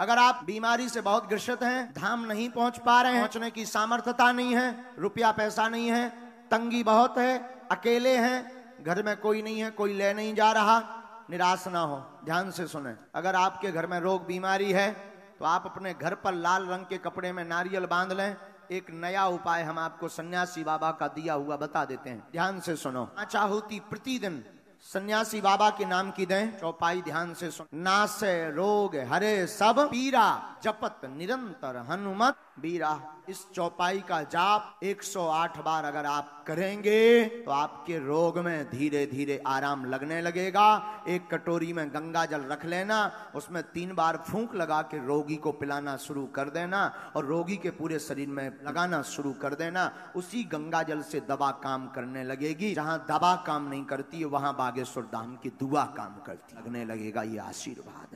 अगर आप बीमारी से बहुत ग्रसित हैं धाम नहीं पहुंच पा रहे हैं पहुंचने की सामर्थ्यता नहीं है रुपया पैसा नहीं है तंगी बहुत है अकेले हैं घर में कोई नहीं है कोई ले नहीं जा रहा निराश ना हो ध्यान से सुने अगर आपके घर में रोग बीमारी है तो आप अपने घर पर लाल रंग के कपड़े में नारियल बांध लें एक नया उपाय हम आपको सन्यासी बाबा का दिया हुआ बता देते हैं ध्यान से सुनो आचाहुति प्रतिदिन सन्यासी बाबा के नाम की दें चौपाई ध्यान से सुन नास रोग हरे सब पीरा जपत निरंतर हनुमत बीरा इस चौपाई का जाप 108 बार अगर आप करेंगे तो आपके रोग में धीरे धीरे आराम लगने लगेगा एक कटोरी में गंगा जल रख लेना उसमें तीन बार फूंक लगा के रोगी को पिलाना शुरू कर देना और रोगी के पूरे शरीर में लगाना शुरू कर देना उसी गंगा जल से दवा काम करने लगेगी जहाँ दवा काम नहीं करती है वहां बागेश्वर धाम की दुआ काम करती लगने लगेगा ये आशीर्वाद